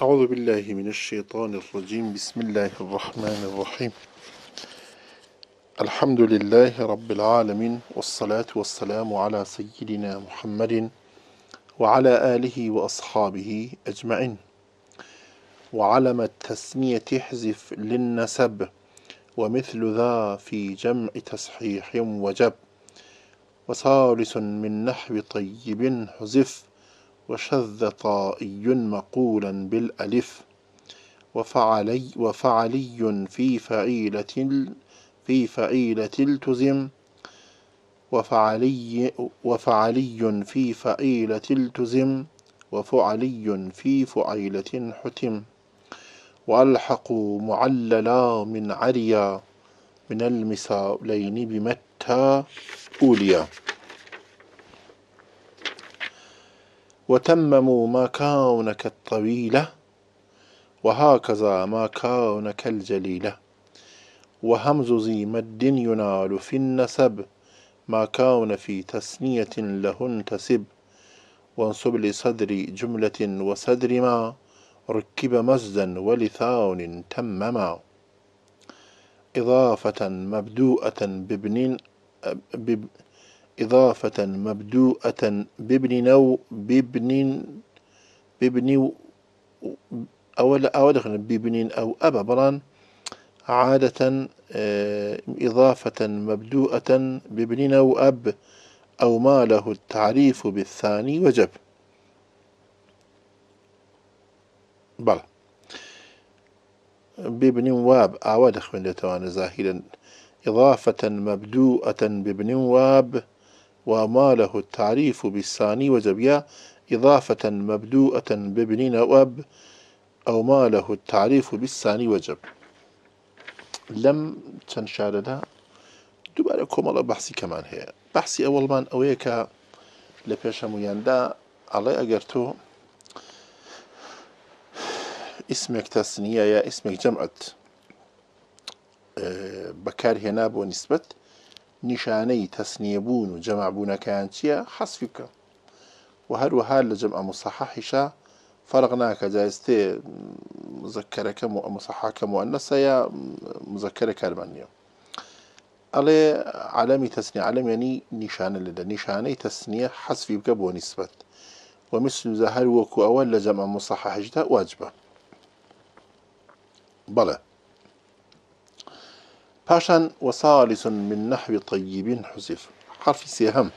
أعوذ بالله من الشيطان الرجيم بسم الله الرحمن الرحيم الحمد لله رب العالمين والصلاة والسلام على سيدنا محمد وعلى آله وأصحابه أجمعين وعلم التسمية احذف للنسب ومثل ذا في جمع تصحيح وجب وثالث من نحو طيب حذف وشذ طائي مقولا بالألف وفعلي, وفعلي في فعيلة في فعيلة التزم وفعلي, وفعلي في فعيلة التزم وفعلي في فعيلة حتم وألحقوا معللا من عريا من المساولين بمتى أوليا وتمموا ما كونك الطويلة وهكذا ما كونك الجليلة وهمز ذي مد ينال في النسب ما كون في تسنية له انتسب وانصب لصدر جملة وصدر ما ركب مزدا ولثاون تمما إضافة مبدوءة بابن بب إضافة مبدوءة بابن نو بابن بابن أول أول بابن أو أبا بران عادة آه، إضافة مبدوءة بابن أو أب أو ما له التعريف بالثاني وجب بل بابن واب أود خمدتوان زاهلا إضافة مبدوءة بابن واب وما له التعريف بالثاني يا إضافة مبدوءة بابن وأب أو ما له التعريف بالثاني وجب لم تنشاردا دوباره بحثي كمان هي بحثي أول من ئەوەیە لبيش لە دا على ئەگەر اسمك تسنية يا اسمك جمعت بكار هنا بو نسبت نشاني تەسنیەبوون و جەمابوونەکان چییە حەسفی بکە و هەروەها لە جەم ئەمەسەحەحیشا فرق ناکە جایستێ مزەکەرەکەم و ئەمەسەحاکەم و نەسەیە مزەکەرە کارمان نییە ئەڵێ عالەمی تەسنی عالەمێنی نیشانە لەدە نیشانەی تەسنیە حەسفی بکە بۆ نیسبەت ومثل زهر وكو أول لجمع مصحح جدا واجبة بلى باشا وصالس من نحو طيب حذف حرف سهم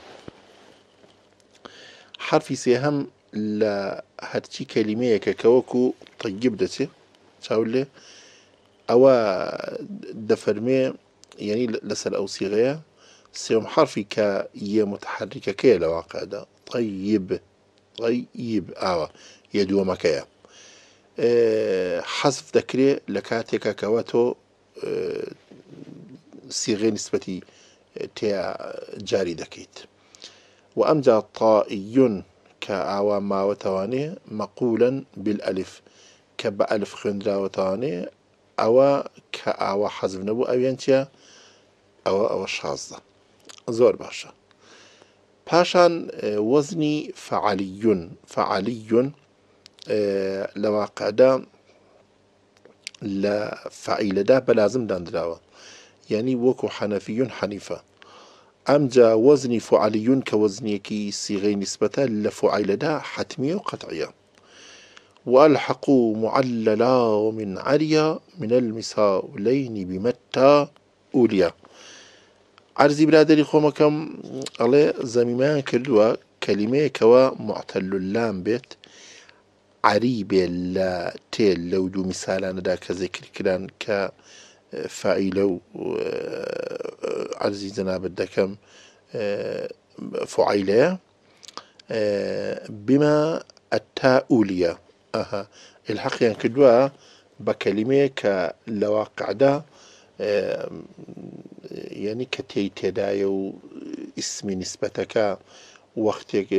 حرف سهم لا هرچی کلمه كاكاوكو کوکو طیب دته او د فرمه یعنی لسل او صيغه سهم حرف كا ی متحركة ک لا واقع دا طيب طيب او يدو مكيا حذف ذكري لكاتك كواتو أه سیغێ نسبەتی آه، تێ آه، جاری دەکەیت و طائي تاائیون کە ئاوا ماوەتەوانێ مەقولەن بالئلف کە بە ئەلف خوێنراوەتەوانێ ئەوە کە ئاوا حەزم نەبوو او چە ئەوە ئەوە شازدە زۆر باشە پاشان آه، وەزنی فعالیون فعالیون لە دا لە فعیلەدا بە لازم دانراوە یعنی يعني وەکو حەنەفیون حەنیفە ئەمجا وەزنی فعالیون کە وەزنیەکی سیغەی نسبەتە لە فعیلەدا حتمیە و قەتعە والحق معللا من عريا من المساولين بمتى أوليا خومكم برادری زميمان ئەڵێ كلمة كوا معتل اللام بيت عريب لا تيل لو دو مثالا دا كذكر زیکرکران كا فعيلو عزيزنا بدكم فعيلة بما التاؤلية أها الحق يعني كدوا بكلمة كلواقع دا يعني یعنی کە اسم تێدایە و ئیسمی نسبەتەکە وەختێک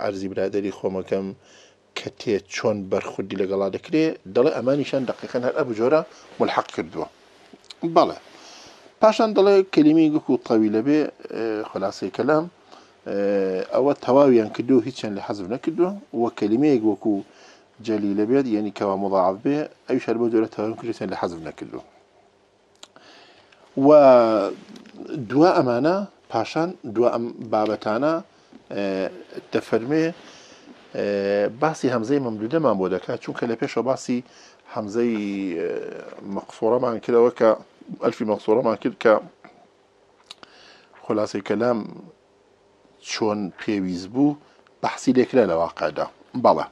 ئارزی برادری خۆمەکەم کە تێ چۆن بەرخودی لەگەڵا دەکرێ دەڵێ ئەمانیشان جورا ملحق بەڵێ پاشان دەڵێ کللیمی گوک و قەوی لەبێ خلاصی کەلام ئەوە تەواویان کردو هیچیان لە حەزم نەکردووە وە کللیمەیەک وەکو جەلی لەبێت یعنی کەوا مڵاعب بێ ئەوی شەر بۆ جۆرە تەواوی کردێن لە حەزم نەکردو و دوا ئەمانە پاشان دو ئەم بابەتانە دەفەرمێ باسی هەمزەی مەمدودەمان بۆ دەکات چونکە لە پێشەوە باسی حمزي آه، مقصورة مع كده وك ألفي مقصورة مع كده ك خلاصي كلام چۆن پێویست بوو بەحسی لێکرا لە واقعدا بەڵە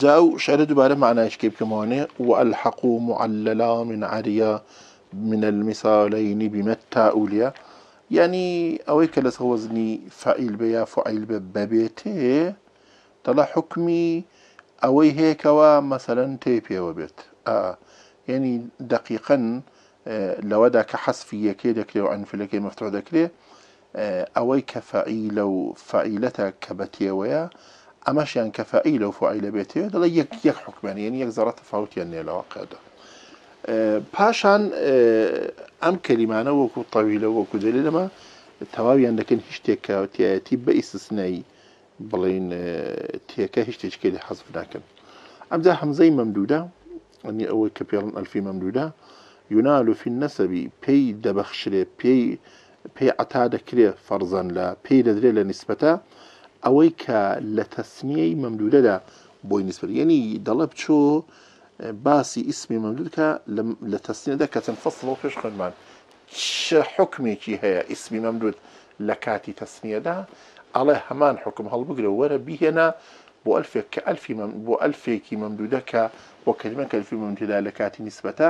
جا و شعر دوبارە اشكيب بکەمانێ والحقوا معللا من عريا من المثالين بمتى اوليا يعني اويك کە لەسەر بيا فعیل بە تلا حكمي أوي هيك مثلا تيبي وبيت آه يعني دقيقا آه لو دا كحصفي يكي دكري وعن فلكي مفتوح دكري آه أوي كفعيل أو فعيلتك كبتيويا أماش يعني كفعيل أو فعيلة بيتي دلا يك يك حكم يعني يعني يك زرات فوت يعني الواقع دا آه،, آه أم كلمة أنا وكو طويلة وكو دليل ما توابي عندك هشتك تيب استثنائي بڵین تێکە هیچ تێچکێ لە حەزف ناکەن ئەمجا هەمزەی مەمدودا ئەنی ئەوەی کە پێڵن ئەلفی مەمدودا یونالوفین نەسەبی پێی دەبەخشرێ پێی پێی عتا دەکرێ فەرزەن لە پێی دەدرێت لە نیسبەتە ئەوەی کە لە تەسمیەی مەمدودەدا بۆی نیسپەرگەنی دەڵە بچۆ باسی ئیسمی مەمدودکە لە تەسنیەدا کە چەند فەصل و پێش خوێنمان چه حکمێکی هەیە ئیسمی مەمدود لە کاتی تەسنیەدا ئەڵێ هەمان حکم هەڵبگرە وەرە بیهێنا بۆ ئەلفێک کە ئەلفی بۆ ئەلفێکی مەمدودەکە بۆ کەلمە کەلفی مەمتدا لە کاتی نیسبەتە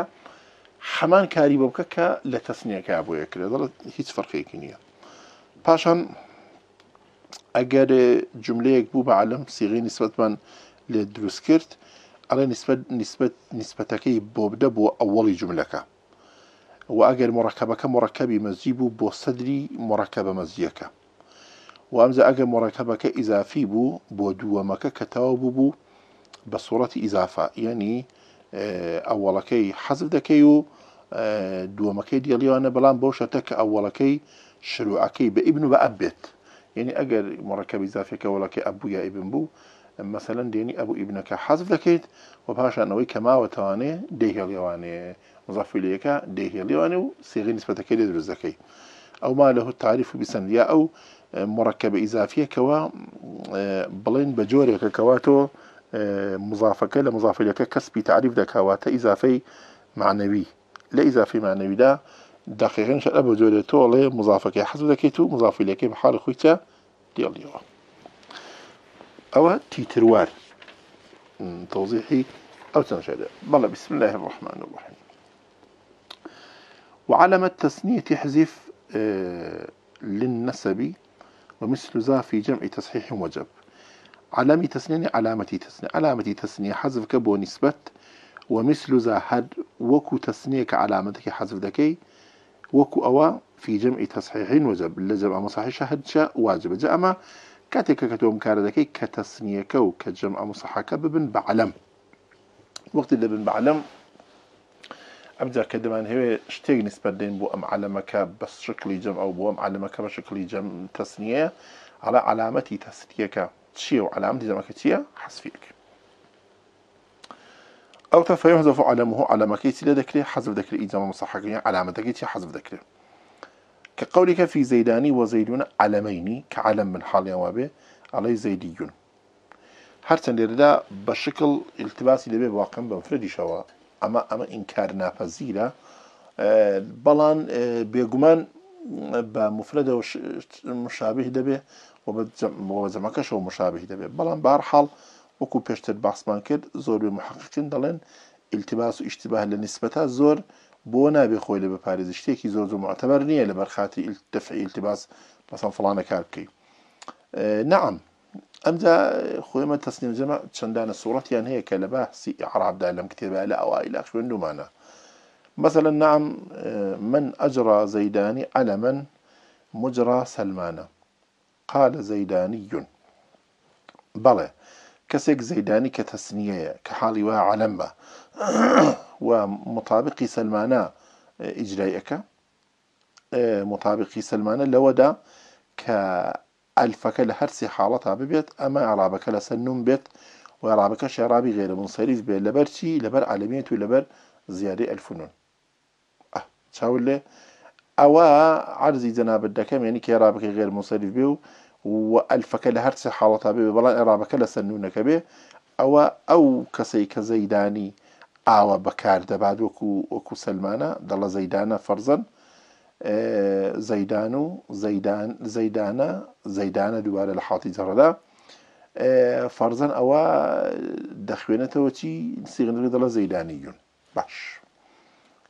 حەمان کاری بۆ بکە کە لە تەسنیەکە بۆیەکرێت دەڵێت هیچ فەرقێکی نییە پاشان ئەگەر جملەیەک بوو بە عالم سیغی نسبەتمان لێ دروست کرد ئەڵێ نسبەتەکەی بۆ بدە بۆ ئەوەڵی جملەکە و ئەگەر مڕەکەبەکە مڕەکەبی مەزی بوو بۆ سەدری مڕەکە بە مەزیەکە و ئەمزە ئەگە مڕەکەبەکە ئیزافی بو بۆ دووەمەکە کەتەوە بوو بو بە سوەتی اضافه یعنی ئەوەڵەکەی حەزب دەکەی و دووەمەکەی دیێڵیوانە بەڵام بۆ شەتە کە ئەوەڵەکەی شروعەکەی بە ابن و بە ئەبێت یعنی ئەگەر مڕەکەبی زافەکە وڵەکەی ابو یا ئیبن بوو مەسەەن دێنی ئەبوو ئیبنەکە حەزب دەکەیت و پاشا نوی کما و توانه پاشانەوەی کەماوەتەوانێ دەیهێڵیوانێ مزافیلەکە دەیهێڵیوانێ و سیغی سێغی نسبەتەکەی لێ دروست او ما له تعریف بسند بیسەندیا او مركبە ئیزافیەکەوە بڵین بە جۆرێکە کەواتۆ مزافەکە لە مزافلەکە کەسبی تعریف إضافي معنوي معنەوی لە ئیزافی معنەویدا دقیقن شە بە جۆرێت تۆڵێ مضافة كي حسب ده كيتو مضافة لك بحال خويتا ديال تۆزیحی أو تيتروار أو تنشد بلى بسم الله الرحمن الرحيم وعلامة تسنية حذف آه، للنسب ومثل ذا في جمع تصحيح وجب علامة تسنية علامة تسنية علامة تسنية حذف كبو نسبة ومثل ذا هد وكو تسنية كعلامتك حذف ذكي وكو أوا في جمع تصحيح وجب لجمع صحيح شهد شا واجب جاء ما كاتك كتوم كاردكي كتسنية كو كجمع مصحك ببن بعلم وقت اللي بن بعلم ام ئەمجار کە دەمان هەوێ شتێک نیسپەردەین بۆ ئەم عەمەکە بس شكلي جم او بو ام عەمەکە بە شكلي جم تسنية على علامەتی تەسریەکە تشيو و علامەتی جەمەکە چییە حەسفیەک ئەو تا فەیحزف علەمه علەمەکەی چی ذكري دەکرێت ذكري دەکرێت ئیجامە يعني علامەتەکەی چی حەزف ذكري كقولك في زيداني وزيدون علمين كعلم من حال يوابه علي زيديون هرتن لردا بشكل التباسي لبي واقع بمفردي شواء ئەمە ئەمە ئینکار ناپەزیرە بەڵام بێگومان بە مفرەدە مشابه دەبێ و بە جەمەکەشەوە مشابه دەبێت بەڵام بارحاڵ وەکو پێشتر باسمان کرد زۆر بێ محققن دەڵێن ئیلتیباس و ئیشتیباه لە نسبەتە زۆر بۆ نابێ خۆی لە بەپارێز شتێکی زۆر زۆر معتەبەر نییە لە بەرخاتی دەفعیلتیباس بەسەن فلانە کار بکەی نعم ئەمجا خۆمە تەسنیم جەمە چەندانە سوورەتیان هەیە کە لە باسی عرابدا لەم کتێبە لە شنو معنى مثلا نعم آه، من أجرى زيداني على من مجرى سلمان قال زيداني بەڵێ کەسێک زيداني کە كحالي وا عەلم بە و إجرائك آه، مطابقي سلمانا لودا سلمانە ئەلفەکە لە هەرسی حاڵەتا ببێت ئەمە عرابەکە لە سەر نوم بێت و عرابەکە شێرابی غێرە منسەریف بێت لبر چی لەبەر عالمیێت و لەبەر زیادی ئەلفنون چاول أه، لێ ئەوە عرضی جەنابەت دەکەم ینی يعني کێرابەکە غێر منسەریف بێ و و ئەلفەکە لە هەرچی حاڵەتا بێ بەڵام عێرابەکە لە سەر نوونەکە بێ او ئەو کەسەی کە زەیدانی ئاوە بەکار دەبات وەکو وەکو سلمانە دەڵە زەیدانە فەرزەن زەدان و زەدانە زەدانە دووارە لە حڵاتی جەڕەدا فەرزەن ئەوە دەخوێنێتەوە چی سیغنری دەڵە زەدانی یون باش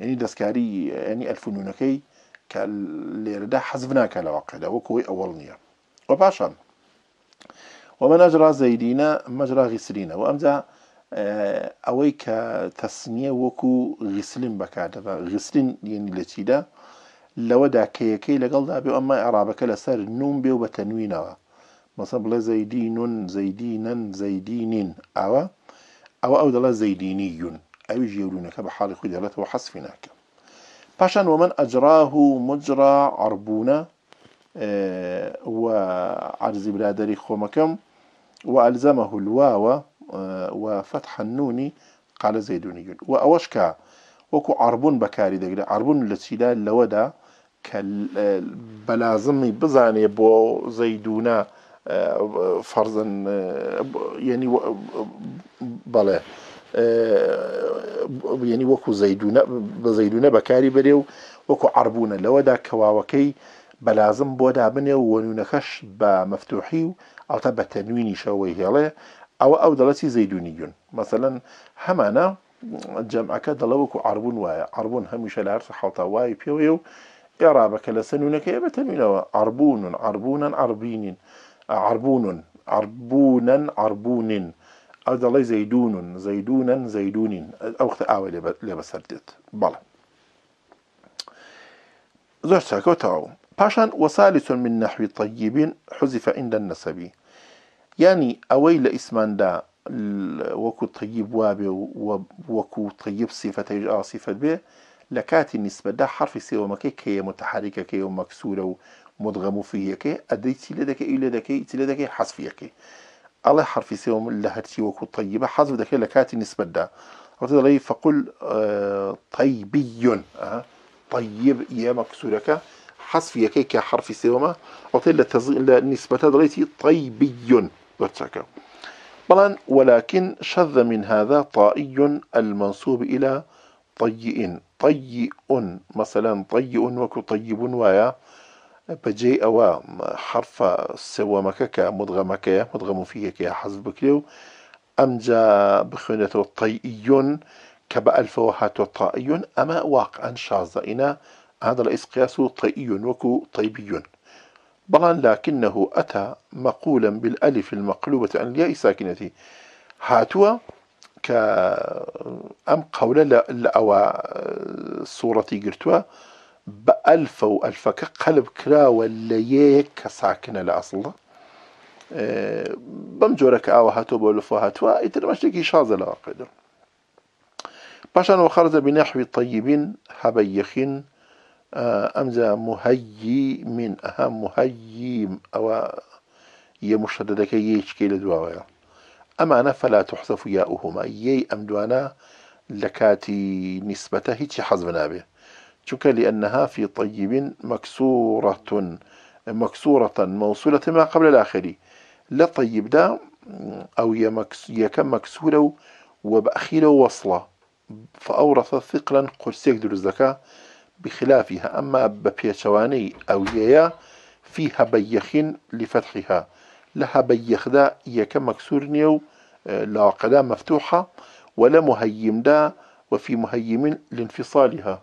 ینی دەستکاری ئەنی ئەلفونونەکەی کە لێرەدا حەزب ناکە لە واقعدا وەکەوەی ئەوەڵ نییە وە پاشان ومەناجرا زەیدینە مەجرا غیسرینە و ئەمجا ئەوەی کە تەسنیە وەکو غیسلین بەکاتەوە غیسرین یعنی لە چیدا لەوەدا کەیەکەی لەگەڵدا بێ ئەمە عێرابەکە لەسەر نوم بێ و بە تەنوینەوە مەسە بڵێ زەیدی نون زەیدی نەن زەیدی نین ئاوە ئەوە ئەو دەڵە زەیدینی یون ئەوی ژێورونەکە بە حاڵی خۆی دەڵێتەوە حەسفی ناکە پاشان ومن ئەجراه و مجرا عربوونە و عرزی برادری خۆمەکەم و ئەلزەمە هولواوە و فتح النوني قال زيدوني و ئەوەشکە وەکو عربون بەکاری دەگرێت عربون لە چیلا لەوەدا کە بەلازمی بزانێ بۆ زەیدونە فەرزن ینی بەڵێ ینی وەکو بە زەیدونە بەکاری بەرێ و وەکو عربوونە لەوەدا کەواوەکەی بەلازم بۆ دابنێ و وەنوونەخەش بە مەفتوحی و ئەوتا بە تەنوینی شەوەی هێڵێ ئەوە ئەو دەڵەتی زەیدونی گوون مەسەەن هەمانە جەمعەکە دەڵەوەکو عربوون وایە عربوون هەمیشە لە هەرسە حڵتا وای پێوێ و إعرابك لسنونك يا بتنوين عربون عربون عربين عربون عربون عربون أرد الله زيدون زيدون زيدون أو اختآوي لبسردت بلى زوج ساكو تەواو پاشان وثالث من نحو طيب حزیفە عند نەسەبی يعني ئەوەی لە دا وكو طيب وابي وكو طيب صفة سیفەتەیش ئاسیفەت بێ لكاتي نسبة ده حرف سيو مكي كي متحركة كي مكسورة ومضغم فيه كي أدري تيلا دكي إلا دكي تيلا دكي حذف يكي الله حرف سيو لهرتي وكو طيبة حذف دكي لكاتي نسبة دا رضي الله فقل آه، طيبي آه، طيب يا مكسورة حذف يكي كحرف سيو ما رضي الله نسبة دريتي طيبي برتكا بلان ولكن شذ من هذا طائي المنصوب إلى طيئ طيء مثلا طيء وكو طيبون ويا بجي ئەوە حرف سەوەمەکەکە مدغەمەکەیە مدغەم وفیەکەی حەز بکرێ و ئەمجا بخوێنێتەوە طیئیۆن کە بە ئەلفەوە هاتۆ تائیون ئەمە واقعان شازەئینە هذا الرئيس قياس طيئي وكو طيبي بلان لكنه أتى مقولا بالألف المقلوبة عن الياء ساكنة هاتوا كأم قولة لأوى صورة قرتوا بألف و ألف كقلب كرا ولا يك ساكنة لأصلا أه بمجورة كأوى هاتو بألف وهاتوا إتر مشتكي شازة لأقدر باشا وخرز بنحو طيبين هبيخين آه، امزا مهيي من أهم مهيي أو يمشددك يشكي لدواوية أه أمانة فلا تحذف ياؤهما يي أمدوانا لكاتي نسبته هيك حزبنا به هیچی لأنها في طيب مكسورة مكسورة موصولة ما قبل الآخر لا طيب دا أو يكم مكسورة وبأخيرة وصلة فأورث ثقلا قرسيك الزكاة بخلافها أما ببيتواني أو يا فيها بيخ لفتحها لها بيخدا يك مكسور نيو آه، لاقدا مفتوحة ولا مهيم دا وفي مهيم لانفصالها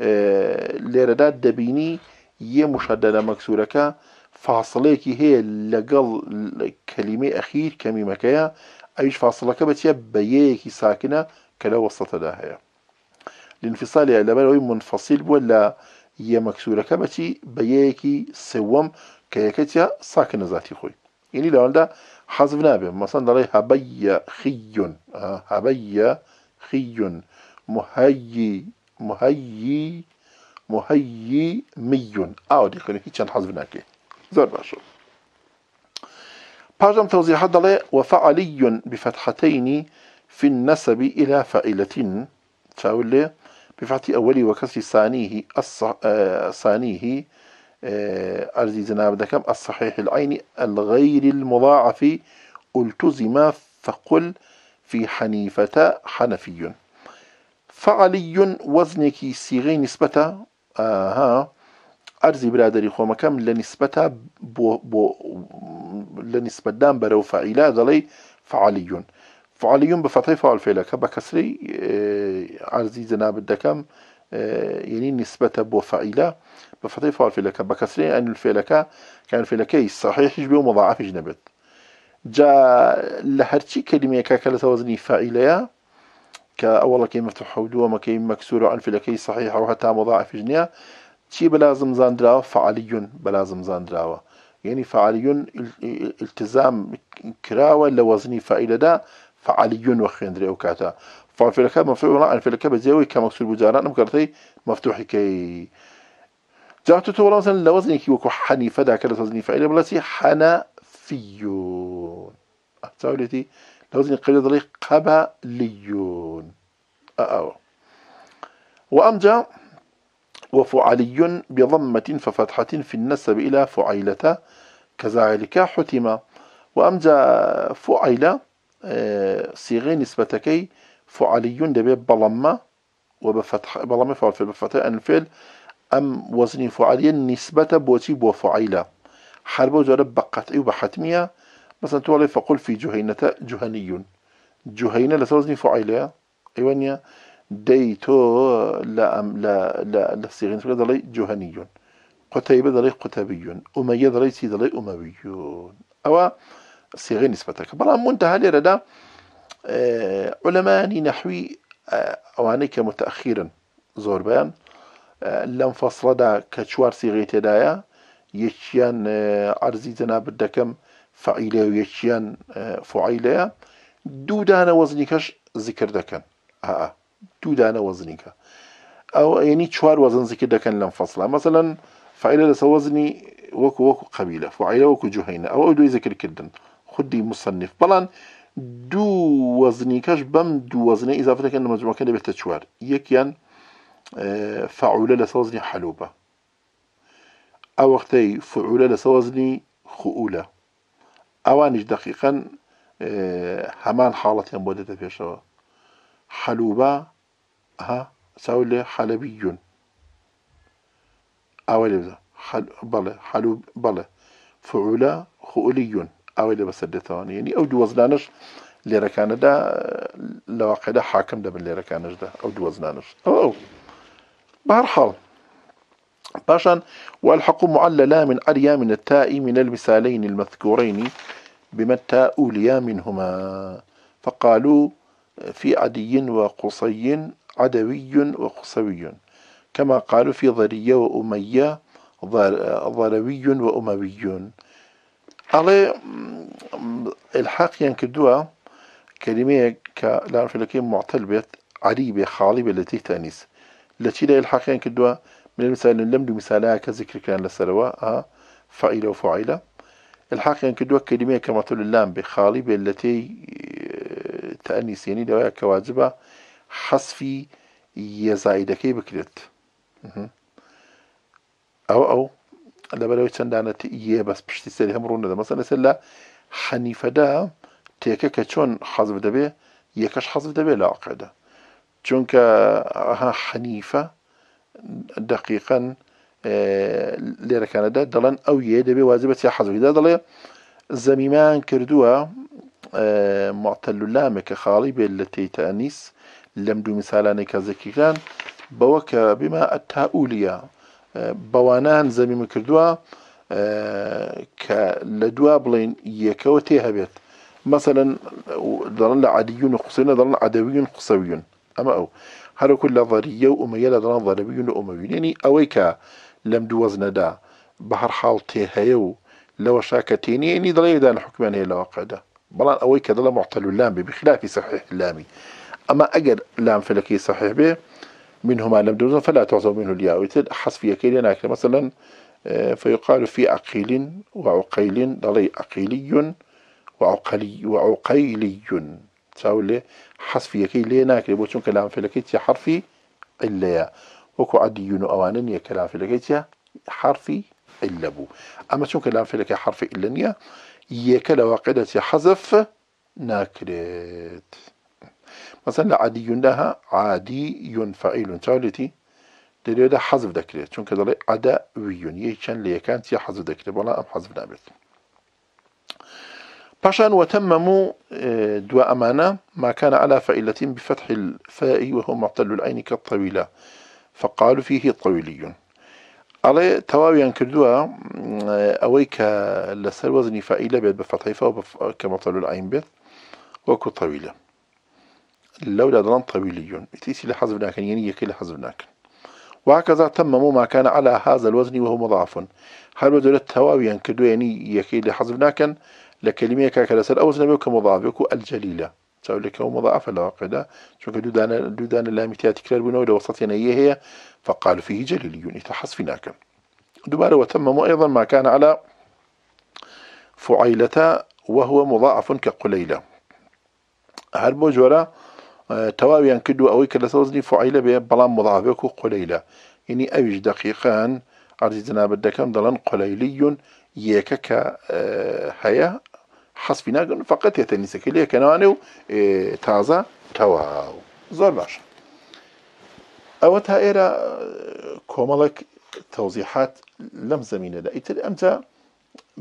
آه، لرداد دبيني يه مشددة مكسوركا فاصلك هي لقل كلمة أخير كمي مكايا أيش فاصلك بتيا بيكي ساكنة كلا وسط داها الانفصال يعني لما منفصل ولا يا مكسوركا بتي بيكي سوام کە ساكن ساکە خوي خۆی ینی لەوەندا حذف نابێ مثلا دەڵێ هەبەیە خیون هەبەیە خیون مهەیی مهەیی مهەیی میون ئاو دیخنی هیچ چەند حەزب ناکەێ زۆر باشە پاژم تەوزیحات دەڵێ وەفەعلیون بفتحتەینی في النسب إلى فائلة تقول بفتح أولي وكسر ثانيه ثانيه أرزي آه، زناب دكم الصحيح العين الغير المضاعف التزم فقل في حنيفة حنفي فعلي وزنك سيغي نسبة آها أرزي برادري خوما مكم لنسبة بو بو لنسبة دام برو فعلا دلي فعلي فعلي بفتح فعل فعلك بكسري أرزي آه، زناب دكم آه، يعني نسبة بو فعلا بفتيفة الفيلكة بكسرين أن الفيلكا كان الفيلكي صحيح جبه مضاعف جنبت جا لهرتي كلمة كاكلة وزني فاعلية كأول كلمة مفتوحة حولو وما كي مكسور عن الفيلكي صحيح وحتى مضاعف جنية تي بلازم زاندراو فعالي بلازم زاندراو يعني فعالي التزام كراوة لوزني فاعلة دا فعالي وخين دري أوكاتا فالفيلكة مفتوح عن الفيلكة بزيوي كمكسور بجاران نمكرتي مفتوح كي جاءت تورثا لوزنك وكحني حنيفة كلا وزني فعل بلسي حنفيون أتولتي لوزني قبل ذلي قبليون أأو آه، آه. وأمجا وفعلي بضمة ففتحة في النسب إلى فعيلة كذلك حتم وأمجا فعيلة آه، صيغي نسبتكي فعلي دبي بلما وبفتح بضمة فعل في الفعل ام وزني فعاليا نسبة بوتي بو فعيلة حرب جرب بقطعي وبحتمية مثلا تولي فقل في جهينة جهني جهينة وزن فعيلة ايوانيا ديتو لا ام لا لا لفسيغين دلي جهني قتيبة دلي قتبي أمية دلي سي دلي أمويون أو صيغة نسبتك بلا منتهى لردا آه، علماني نحوي آه، أوانيك متأخرا زوربان لەم فەصلەدا کە چوار سیغی تێدایە یەکیان ئەرزی جەنابەت دەکەم فعیلە و یەکیان فعیلەیە دوو دانە وەزنیکەش زیکر دەکەن دوو دانە وەزنیکە ئەو ینی چوار وەزن زیکر دەکەن لەم فەصلە مەمثلەن فعیلە لەسە وەزنی وەکو وەکو قەبیلە فعیلە وەکو جوهینە ئەوە دوی زیکردکردن خودی مصنف بەڵان دوو وەزنیکەش بەم دوو وەزنە ئیزافەکەن مەجموعەکە دەبێتە چوار یەکیان فعولە لە سەوزنی حەلوبە ئەو وەختەی فعولە لە سەوزنی خوولە ئەوانیش دقیقەن هەمان حاڵەتیان بۆ دێتە پێشەوە حەلوبە ساو لێ حەلەبیون ئەوە لێ بزە بەڵێ حەلو بەڵێ فعولە خولیون ئەوەی لە بەسەر دێتەوەن یعنی ئەو دووەزدانش لێرەکانەدا لەواقعدا حاکم دەبن لێرەکانشدا ئەو دووەزدانش ئەو بهرحال باشا والحق معللا من أريا من التاء من المثالين المذكورين بمتى أوليا منهما فقالوا في عدي وقصي عدوي وقصوي كما قالوا في ضرية وأمية ضروي وأموي على الحق ينكدوا كلمة كلام فلكي معتلبة عريبة خالبة التي تانيس التي لا يلحقين كدوا من المثال لم دو مثالا كذكر كان لسروا فعيلة وفعيلة الحقين كدوا كلمة كما تقول اللام بخالي بالتي تأنيسيني دوايا كواجبة حصفي يزايدة كي بكرت ئەو ئەو لەبەرەوەی چەندانەتی یە بس بشتي سالي هەم ڕوون مثلا سلا حنيفة دا تيكا كتون کە چۆن حەزب دەبێ یەکەش حەزب دەبێت لە عقەدا چونکە ئەها حەنیفە دقیقەن لێرەکانەدا دەڵێن ئەو یە دەبێ وازی بە چ حەزویدا دەڵێ زەمیمان کردووە معتەلولامێک کە خاڵی بێت لە تێتانیس لەم دوو میسالانی کەزەکیکان بەوە کە بما ئەتاولە بەوانان زەمیمە کردووە کە لە دوا بڵێن یەکەوە تێ هەبێت مثللا دەڵن لە عادیون و قوسینە دەڵن عادەویون قسەویون اما او هەرکل لە ڕەریە و ئومەیە لە دەڵان ڕەبیون و ئۆمەویێنی ئەوەی کە لەم دووەزنەدا بە هەر حاڵ تێهەیە و لەوە شاکە تێنێنی دڵێدان دا هەیە لەواقعدا بەڵام ئەوەی کە دڵە محتەلو لام بێ صحيح صحیح لامی ئەمە لام فلكي صحيح به منهما لم دوزن فلا تعزو منه الياء وتد حسب يكيد هناك مثلا آه، فيقال في عقيل وعقيل دري عقيلي وعقلي وعقيلي تساوي حسفیەکەی لێ ناکرێت بۆ چون کەلامفلەکەی چی حرفی ئەلەیە وەکو عدیون و ئەوانە نیە کەلامفلەکەی چە حرفی اما بوو كلام چون کەلامفلەکەی حرفي الا نيا يا كلا واقدتي حذف ناكريت مثلا عادي لها عادي فعيل تولتي دليل حذف ذكرت چون كذا لي يشان يا حذف ذكرت ولا ام حذف نابت باشان وتمموا دو أمانة ما كان على فائلة بفتح الفاء وهو معتل العين كالطويلة فقالوا فيه طويلي على تواويان كردوا أويك لسر وزن فائلة بيت بفتحي كمعتل العين بيت وكو طويلة لولا دلان طويلي تيسي لحظ ناكن يعني يكي لحظ ناكن وهكذا تمموا ما كان على هذا الوزن وهو مضاعف هل بدلت تواويا كردوا يعني يكي لحظ ناكن لكلمة كاكلسر أو زنبه كمضاعفك الجليلة تقول لك مضاعفة لواقدا شو كدو دانا دو دانا لا متيات كلار بنو لو وسطنا هي فقال فيه جليلي يعني يتحس فيناك دوباره وتمم أيضا ما كان على فعيلة وهو مضاعف كقليلة هل بوجورا جۆرە آه، تەواویان أوي كلا سوزني فعيلة وزنی فعیلە قليلة يعني أوج دقيقان قولەیلە ینی مضلا قليلي يكك آه، هيا حەسبی ناگەن فقط تێتەنیسەکە لەکەناوانێ و تازە تەواو زۆر باشە ئەوە تا ئێرە کۆمەڵک تەوزیحات لەم زمینەدا ئیتر ئەمجا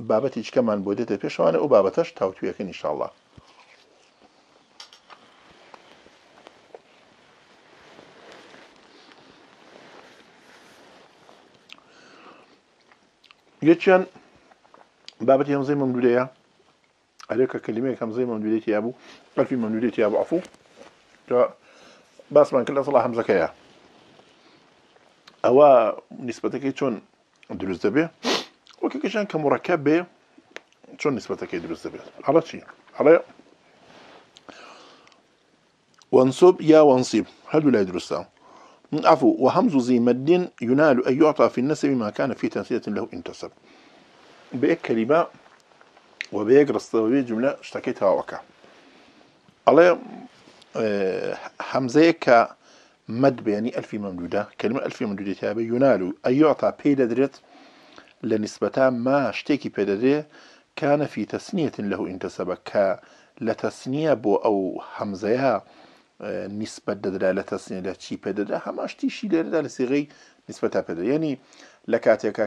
بابەتی چکەمان بۆ دێتە پێشوانە ئەو بابەتەش تاوتویەکە نیشاءله یەکیان بابەتی هەمزەی مەمدورەیە عليك كلمه كم زي ممدوديت يا ابو الفي ممدوديت يا ابو عفو بس من كل صلاح همزه كيا او نسبة كي تون دروز دبي وكي كشان كمركب نسبة كي دروز دبي على شيء على وانصب يا وانصب هذا لا يدرسه عفو وهمز زي مدين ينال أن يعطى في النسب ما كان في تنسية له انتسب بأي كلمة وبيك رستوي جملة اشتكيتها وكا الله حمزيك مد يعني ألف ممدودة كلمة ألف ممدودة تابي ينالو أي يعطى بيدا دريت لنسبة ما اشتكي بيدا كان في تسنية له انتسب ك لتسنية بو أو حمزيها آه، نسبة ددرا لتسنية لتشي بيدا هما اشتيشي لردا لسيغي نسبة بيدا يعني لكاتيكا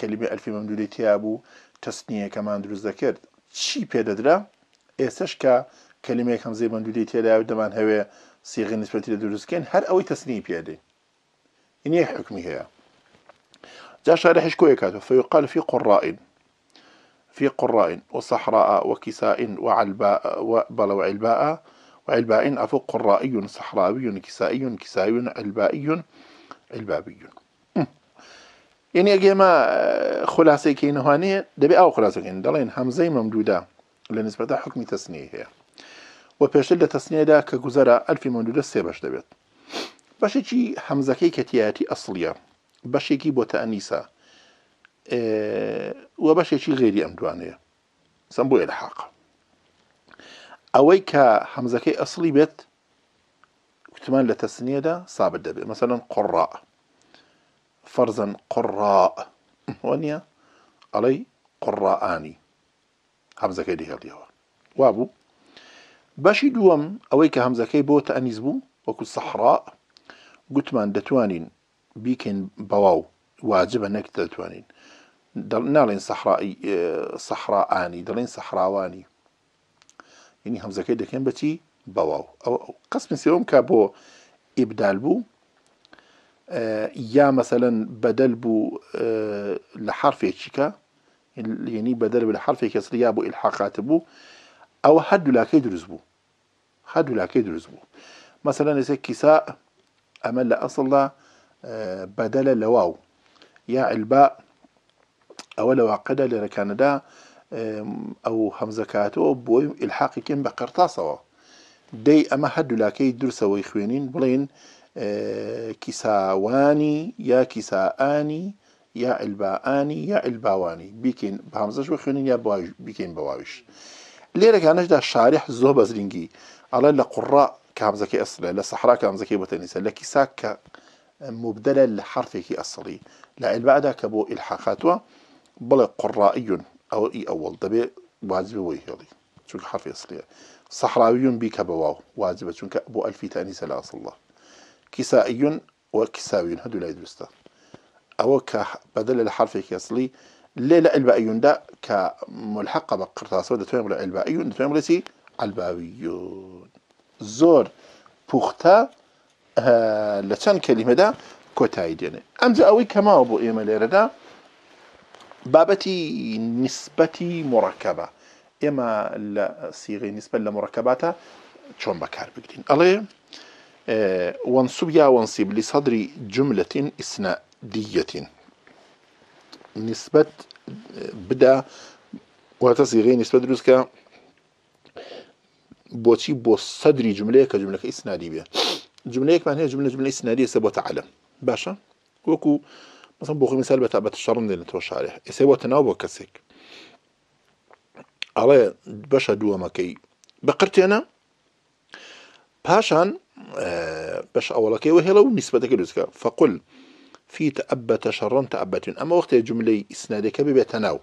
كلمة ألف ممدودة تابو تەستنیەکەمان دروز دکرد چی که کلمه کم زیبان هەم زیبندودی او دمان هەوێ سیغی دروز کن هر اوی ئەوەی تەسنی این یه حکمی هیا جا شارە هشكوية كاتب فيقال في قرائن في قراء وصحراء وكساء وعلباء وبل وعلباء وعلباء أفو قرائي صحراوي كسائي كسائي علبائي علبابي یعنی ئەگە ئێمە خلاصەیەکی نەوانێ دەبێت ئەو خلاصەکەین دەڵێن هەمزەی مەمدودا لە نسبەتە حکمی تەسنی هەیە و پێشتر لە تەسنیدا کە گوزارە ئەلفی مەمدودە سێ بەش دەبێت بەشێکی هەمزەکەی کەتیایەتی ئەسڵیە بەشێکی بۆ تەنیسا وە بەشێکی غێری ئەم دوانەیە سم بۆ ئێلحاق ئەوەی کە هەمزەکەی ئەسڵی بێت وتمان لە تەسنیەدا سابت دەبێت مەسەن قڕە فەرزەن قڕا وانە ئەڵەی قڕائانی هەمزەکەی دیهێڵیەوە وا بوو باشی دووەم ئەوەی کە هەمزەکەی بۆ تەنیز بوو وەکو سەحرا گوتمان دەتوانین بیکەین بەواو واجبە نەک دەتوانین ناڵێن سەحرائی سەحراانی دەڵێن سەحراوانی ینی هەمزەکەی دەکەن بەچی بەواو ئەو قسم سێوم کا بۆ ئیبدال بوو آه، يا مثلا بدل بو آه، لە حرفێکیکە يعني بدل بالحرف حرفێک يا بو الحاقات حد لا هەردوولاکەی دروست حد لا دروست بوو مثلا امل اصلا بدل لواو يا الباء او لو ئەلبا ئەوە لە واقعدا لێرەکانەدا ئەو هەمزەکاتەوە بۆی الحاقیکن بە قەرتاسەوە دەی ئەمە هەردوولاکەی درسەوەی ويخوينين بلين آه، كساواني يا كساءاني يا الباءاني يا الباواني بيكين بهمزة شو خيونين يا بواج بيكين بواويش ليرا كان نجد الشارح زوب أزرينجي على القراء كهمزة كي أصلي لصحراء كهمزة كي بوتنسة لكي ساك مبدل لحرفي كي أصلي لا الباء دا كبو إلحاقاتوا بل قرائي أو إي أول دبي واجب ويهيلي شو حرفي أصلي صحراوي بيك بواو واجبة شو كأبو ألفي تاني لا الله كسائي وكساوي لا يدرس أو كبدل الحرف كأصلي ليلة البائيون دا كملحقة بقرطاسة دتوين بلا البائيون دتوين سي الباويون زور بوختا آه، لە چەند كلمة دا كوتايد يعني ئەوەی أوي كما أبو لێرەدا بابەتی بابتي مڕەکەبە مركبة إما الصيغة نسبة لە مڕەکەباتە بكار بكدين الله آه، وانصب يا وانصب لصدر جملة إسنادية نسبة آه، بدا وتصيغي نسبة دروسك بوتي بو صدري جملة كجملة إسنادية ئیسنادی بێ جملەیەکمان هەیە جملة جملەی سنادی سە بۆ تعالە باشە مثلا بوخي مثال بتاع بە الشرم دي نتوش شارێ سبوة تناوب تەناو على باشا دوما كي بقرتي أنا باشان آه، باش اولا كي و نسبة كيلوزكا فقل في تأبت شرا تأبت أما وقت جملة إسنادك ببتناو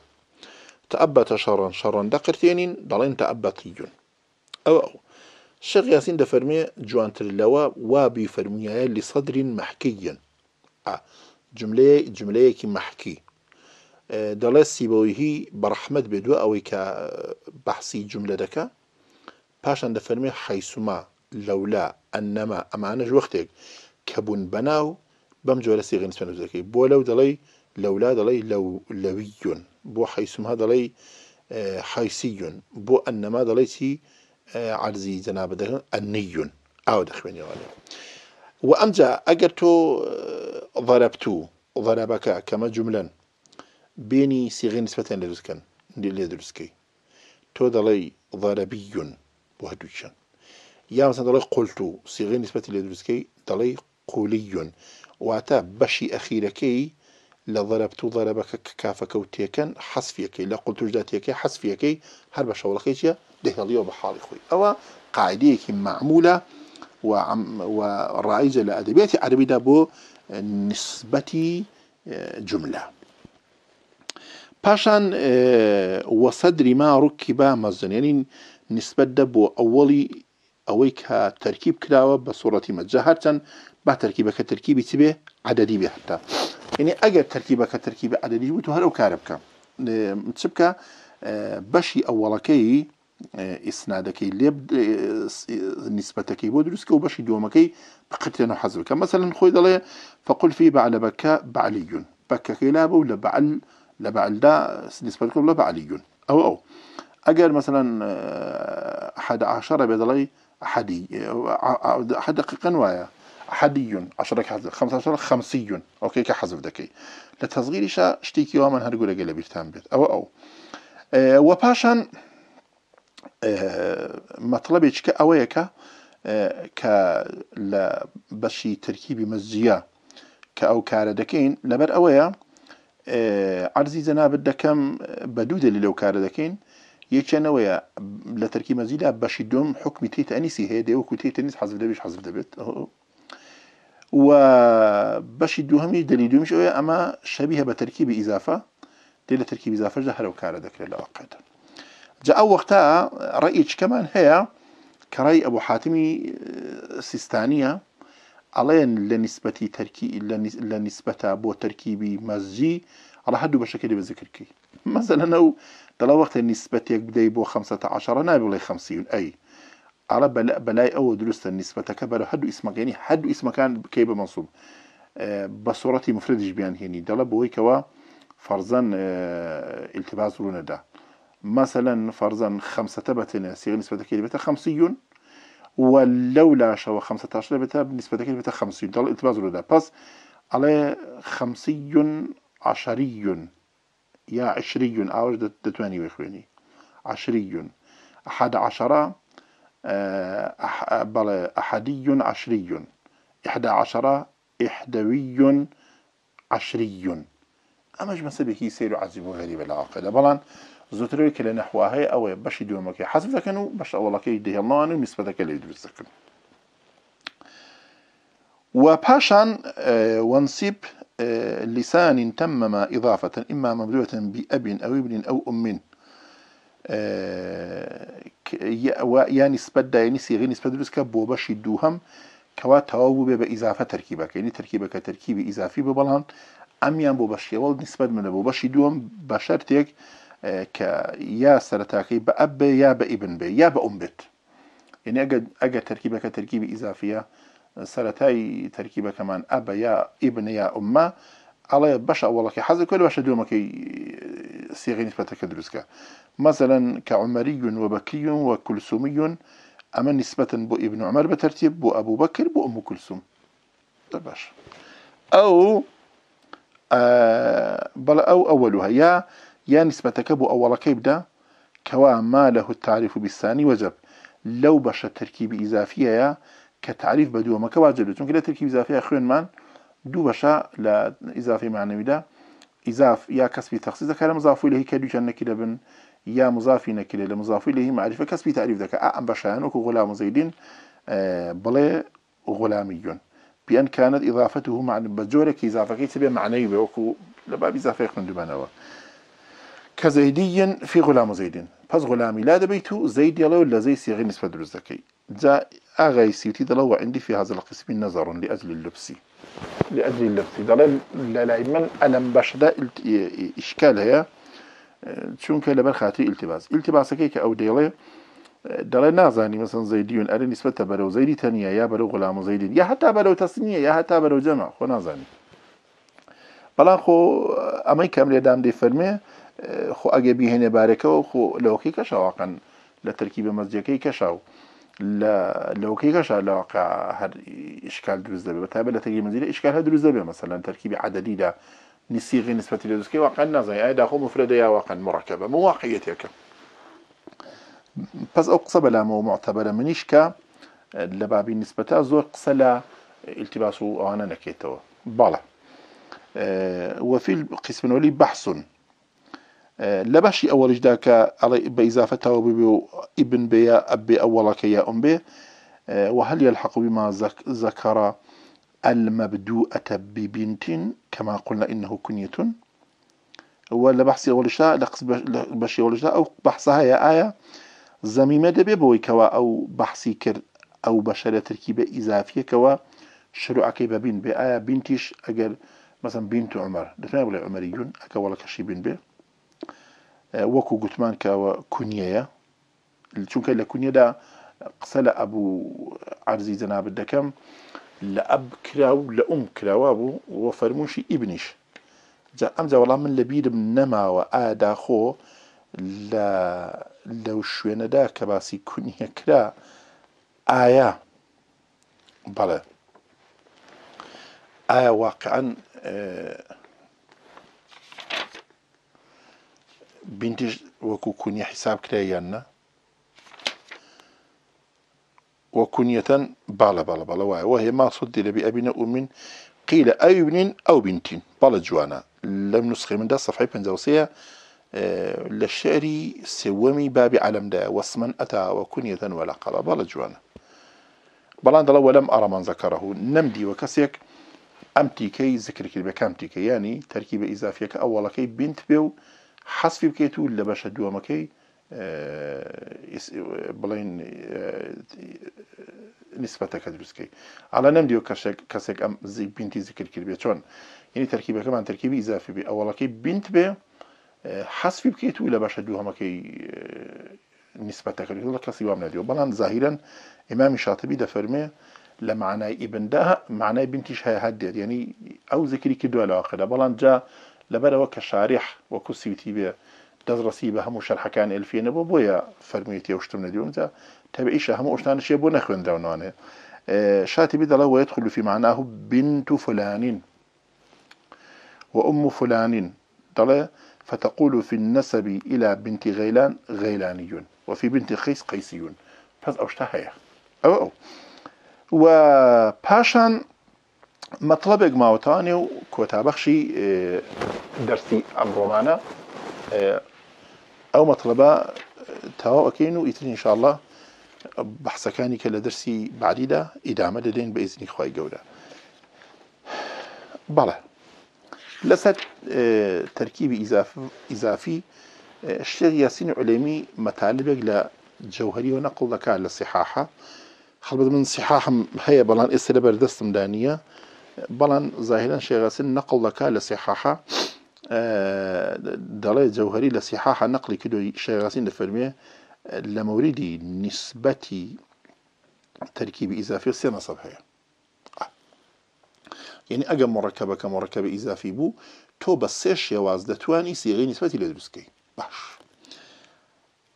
تأبت شرا شرا دقرتين دلين تأبتيون أو أو الشيخ ياسين دفرمي جوان ترلوا وابي فرميا لصدر محكيا آه. جملة جملة محكي آه، دلس سيبويه بەڕحمد بدو او كبحثي جملة دكا باشان پاشان دەفەرمێ لولا انما امانج وقتك كبن بناو بم جولا صيغه نسبه نزكي بو لو دلي لولا دلي لو لوي بو حيسم دلي لي آه، حيسي بو انما دلي سي آه، عرزي جناب اني او دخبني وامزا وامجا تو آه، ضربتو ضربك كما جملا بيني صيغه نسبه لدرسكن لدرسكي تو دلي ضربي بو هدوشن يا مثلا دلي قلتو صيغه نسبه لدروسكي دلي قولي واتا بشي اخيركي لضربتو ضربك كافك وتيكن حذفيك لا قلت جداتيك هرب هر بشولخي تشي اليوم بحالي خوي او قاعده معموله وعم ورائجه لادبيات عربي دابو نسبتي آه، جمله باشان آه، وصدر ما ركب مزن يعني نسبة دبو أولي ئەوەی کە تەرکیب کراوە بە سوورەتی مەجە هەرچەند با تەرکیبەکە تەرکیبی چ بێ عددی بێ هەتا یعنی ئەگەر تەرکیبەکە تەرکیبە عددی بوو تو اول ئەو کارە بکە چ بکە بەشی ئەوەڵەکەی ئیسنادەکەی لێب نسبەتەکەی بۆ دروستکە و بەشی دووەمەکەی بقتێن و حەز بکە مەمثلەن خۆی دەڵێ فەقلفی بەعلەبەکە بەعلیگون بەکەکەی لا بوو لە بەعل لە بەعلدا نسبەتکە لە بەعلیگون ئەو ئەو ئەگەر مثللا حدا عشرە بێ أحدي دقيقا نوايا أحدي عشرة كحذف خمسة عشرة خمسي أوكي كحذف دكي شا شتيكي ومن هرقولة قلب بيرتان بيت أو أو أه، وباشا وباشان أه أويكا ك أه بشي تركيبي مزيا كأو كار دكين لبر أويا أه، عرضي زناب الدكم بدودة لو كار دكين يتشانويا لتركي مزيدا باشي دوم حكم تيت انيسي هي ديو كو تيت انيس حزب دبيش حزب دبيت و باشي دو همي دليل دوم شويا اما شبيهه بتركيب اضافه تي لتركيب اضافه جهر وكاره ذكر لا جا او وقتا رايج كمان هي كراي ابو حاتمي سيستانيه علين لنسبة تركي لنسبة بو تركيبي مزجي على حد بشكل بذكركي مثلا او تلا وقت النسبة يك بدي بو خمسة عشر أنا بقولي خمسين أي على بلا بلاي أو درس النسبة كبر حدو اسم يعني حدو اسم كان كيف منصوب آه، بصورة مفردش بيان هني دلا بوي كوا فرزن آه، التباس رونا دا مثلا فرزان خمسة بتنا سير نسبة كيل بتا خمسين ولولا شو خمسة عشر بتا بالنسبة كيل بتا خمسين دلا التباس دا بس على خمسين عشريون يا عشري اوش دتواني بخويني عشري أحد عشرة آه، بل أحدي عشري إحدى عشرة إحدوي عشري أماش مسبكي سيرو عزيب غريب العقل بلا زوتر كلا نحوها أو باش دومك حسب ذاكنو باش أولا كي يديه الله أنو نسبة كل يدرس ذكنو وباشان آه، ونسيب لسان تمم إضافة إما مبدولة بأب أو ابن أو أم آه، يا نسبة داینی يعني سیغی نسبت نسبة کە بۆ بەشی دووهم کەوا تەواو بوو بێ بە ئیزافە تەرکیبەکەینی تەرکیبەکە تەرکیبی ئیزافی بە بەڵام ئەمیان بۆ بەشیەوەڵ نسبت منە بۆ بەشی دووەم بە شەرتێک يا یا سەرتاکەی آه، يا ئەب بێ یا بە ئیبن بێ یا بە ئوم بێت یعنی سرتای تركيبه كمان اب يا ابن يا امه على بشه اول كي حذف كل بشه دوم كي سیغی نسبت که مثلا كعمري و وكلسومي اما نسبه بو ابن عمر بترتيب بو ابو بكر بو ام کلسوم در باش او بل او اولها اه، يا يا نسبه که اولا اول که ابدا ما له التعريف بالثاني وجب لو بشه ترکیب اضافیه يا کە تعریف بە دووەمەکە واجب چونکە لە ترکی اضافی من دو بەشە لە اضافی معنویدا ئیزاف یا کەسبی تەخصیص دەکە لە مزافی لەهی کە دووچەند نەکی دەبن یا مزافی نەکرێت لە مزافی لەهی معریفە کەسبی تعریف دەکە ئەم بەشیان غلام غۆلا مزەیدین بڵێ غلامیون بأن كانت إضافته مع بجورك إضافة كي تبي معنوي وكو لباب إضافة دو بناوة كزيدي في غلام زيدين بس غلامي لا دبيتو زيد يلا ولا زي صيغة نسبة دروز ذكي جاء أغي سيوتي دلو عندي في هذا القسم نظر لأجل اللبس لأجل اللبس دلال انا باش دا إشكال هي چونکە لەبەر خاتی ئیلتیباس التباس کە ئەو او دەڵێ نازانی نازاني مثلا ئەرە نسبەتە نسبه زەیری زيدي یا يا غڵام غلام زەیدین يا حتى برو تەسنیە يا حتى برو جمع خو نازاني بلا خو ئەمەی کەم لێدام دي فەرمێ خو ئەگە بیهێنێ بارێکەوە خۆ لوكي کەشاواقەن لتركيب مزجكي بە لو كيكش على واقع هر إشكال دروز دبي بتابع طيب، لتجي منزلة إشكال هذا دروز دبي مثلا تركيب عددي لا نسيغ نسبة لدوسكي واقع النظري أي داخل مفردة يا واقع مركبة مو واقعيتك بس أو قصة بلا مو معتبرة منيش ك لبابي نسبة زور قصة لا التباس أنا نكيتوا بالا أه، وفي القسم الأولي بحث لە أول جداك على ئەڵێ بە ئیزافەتەوە ببێ و ئیبن بەیە ئەبێ أم بي وهل يلحق بما ذكر المبدوءة ببنت كما قلنا إنه كنية ولا بحثي أول جداك لقص بشي أول جداك أو بحثها يا آية زميمة دبي بوي كوا أو بحثي كر أو بشرة تركيبة إضافية كوا شروع كيبا بين بآية بنتش أجر مثلا بنت عمر دفنا ولا عمريون أكا ولا كشي بين بيه وەکو گوتمان کەوە کونیەیە چونکە لە کونیەدا قسە لە ئەبوو ئارزی جەنابەت دەکەم لە ئەب کرا و لە ئوم کراوە بوو وە فەرموشی ئیبنیش ئەم جاوەڵام من لە بیرم نەماوە ئاداخۆ لەو شوێنەدا کە باسی کونیە کرا ئایا بەڵێ ئایا واقعەن بنتج وەکو حساب حیساب کرایان وكونية بالا بالا بالا واي وهي ما صدل لبي أبي من قيل أي ابن أو بنت بالا جوانا لم نسخ من ده صفحة بنزوسية أه للشعر سومي باب علم ده واسما أتى وكونية ولا قال بالا جوانا بالا دلا ولم أرى من ذكره نمدي وكسيك أمتي كي ذكرك بكامتي كي يعني تركيب إزافيك أولا كي بنت بيو حەسفی بکەیت و لە بەشە دووەمەکەی آه، بڵین آه، نسبەتەکە دروستکەی ئالا نەمدیوە کەشێک کەسێک ئەم زی بینتی زیکر کرد بێ چۆن یعنی يعني تەرکیبەکەمان تەرکیبی ئزافی بێ ئەوڵەکەی بینت بێ آه، حەسفی بکەیت و لە بەشە دووهمەکەی نسبەتەکە لە کەسی وام بلان ظاهرا امام ئمامی شاتبی دەفەرمێ لە معنای ئیبندا معنای بنتیش هەیە هەدێت ینی يعني ئەو زیکری کردووە لەواقعدا بلان جا لبرەوە وك شارح وەکو سیوتی بێ دەستڕسی بە بويا فرميتي ئەلفێنە بۆ بۆیە فەرمیێتی ئەوشتم نەدیونجا شي بو نخوند بۆ آه، شاتي شاتبی دەڵە ويدخل في معناه بنت فلان وأم فلان دڵێ فتقول في النسب إلى بنت غيلان غيلاني وفي بنت قيس قيسي فاز ئەو شتا او او و مطلبێک ماوەتوانێ و کۆتابەخشی اه، دەرسی ئەمڕۆمانە اه، ئەو مەطلبە تاواکەین و ئیتر انشاءله بەحسەکانی کە لە دەرسی بعدیدا ئیدامە دەدەین بە ئیزنی خی گەورە بەڵێ لەسەر اه، تەرکیبی ئیزافی شتێک یاسین و علێمی مەتالبێک لە جەوهریەوە نەقڵ دەکات لە سیحاحە خەڵبت من سیحاحم هەیە بەڵام ئێستا لە بەردەستم دانیە بلان ظاهرا شيغاسن نقل لك لصحاحة آه، دلالة جوهري لصحاحة نقل كدو شيغاسن دفرمي لمورد نسبة تركيب إضافي سينا صبحية يعني أجا مركبة كمركب إضافي بو تو بسيش واز دتواني سيغي نسبة لدرسكي باش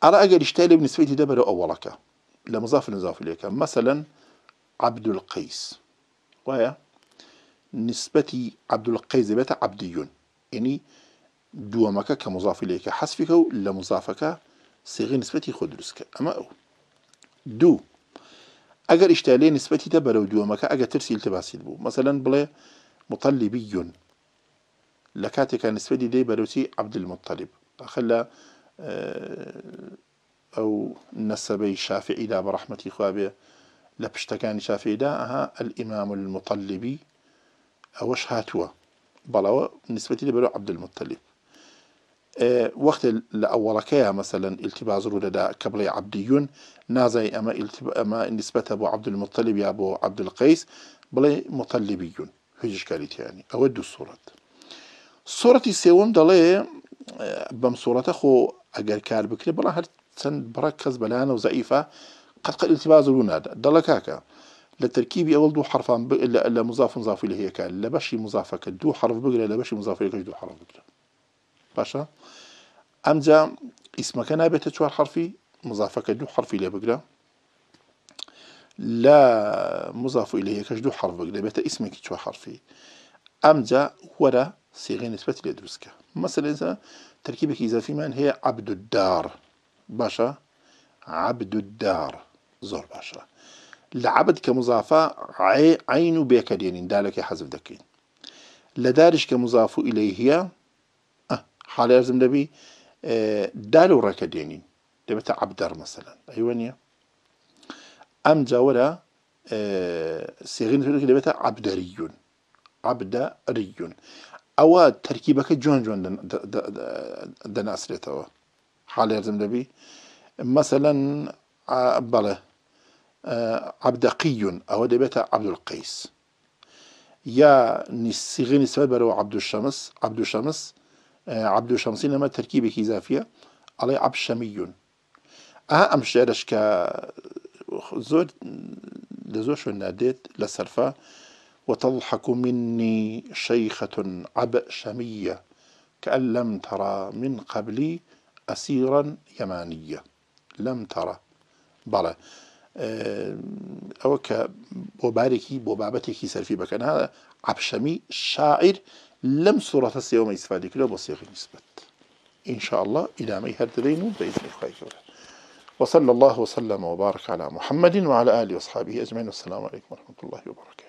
أرى أجل اشتال بنسبة دبر أولك لمضاف لنزاف ليك مثلا عبد القيس وهي نسبتي عبد القيز بيتا عبديون يعني کە مزافی لەیەکە حەسفیکە و لە مزافەکە سێغی نسبەتی خۆ دروستکە ئەمە ئەو دوو ئەگەر ئیشتالێ نسبەتی دە بەرەو دووەمەکە ئەگە ترسی التباسیت بوو مثلەن بڵێ مطلبیون لە کاتێکە نسبەتی دەی بەرەوتی عبدمطلب آه، او نسبي ئەو دا برحمتي بە ڕحمەتی خوابێ لە پشتەکانی شافعیدا ئەها اوش هاتوا بلاوه نسبتي لبرو عبد المطلب أه، وقت الأول كيا مثلا التباز رودا دا كبلي عبديون نازي اما التب... اما نسبة ابو عبد المطلب يا ابو عبد القيس بلي مطلبيون هيجش كاليت يعني اودو الصورة صورة السيوم دالي أه، بم صورة خو اگر كار بلا هل تن بركز بلانا وزعيفة قد قد التباز رودا دالكاكا لتركيب اول دو حرفان ب... لمضاف مضاف اليه كان لبشي مضافك دو حرف بقرا لبشي مضاف اليه دو حرف بقرا باشا أم اسم اسمك أبي شوار حرفي مضافك دو حرف اليه بقرا لا مضاف اليه كش دو حرف بقرا بيت اسمك شوار حرفي أم جا ورا صيغه نسبه لدروسك مثلا اذا تركيبك اضافي من هي عبد الدار باشا عبد الدار زور باشا لعبد كمضافة عين بيك دينين دالك حذف دكين لدارش كمضاف إليه هي أه حال يرزم دبي آه، دالو راك دينين دبت عبدر مثلا أيوانيا أم جاورا آه، سيغين تقولك دبت عبدريون عبدريون أو تركيبك جون جون دن دن, حال يرزم دبي مثلا آه، بله عبدقي أو دبيت عبد القيس يا صيغه نسبت برو عبد الشمس عبد الشمس آه، عبد الشمس نما تركيبه اضافيه على عبد الشميون اه ام شعرش ك زور لزور شو ناديت لسرفه وتضحك مني شيخة عبشمية كأن لم ترى من قبلي أسيرا يمانية لم ترى بلى ئەوە آه، کە بۆ بارێکی بۆ بابەتێکی سەرفی بکەن ها عبشەمی شاعر لەم سوورەتە سێوەمە ئیسفادی کردەوە بۆ سێغی نسبت ئینشاء الله ئیلامەی هەردەدەین و بەیزنی خی کەورە وصلى الله وسلم وبارك على محمد وعلى آله وصحبه أجمعين والسلام عليكم ورحمة الله وبركاته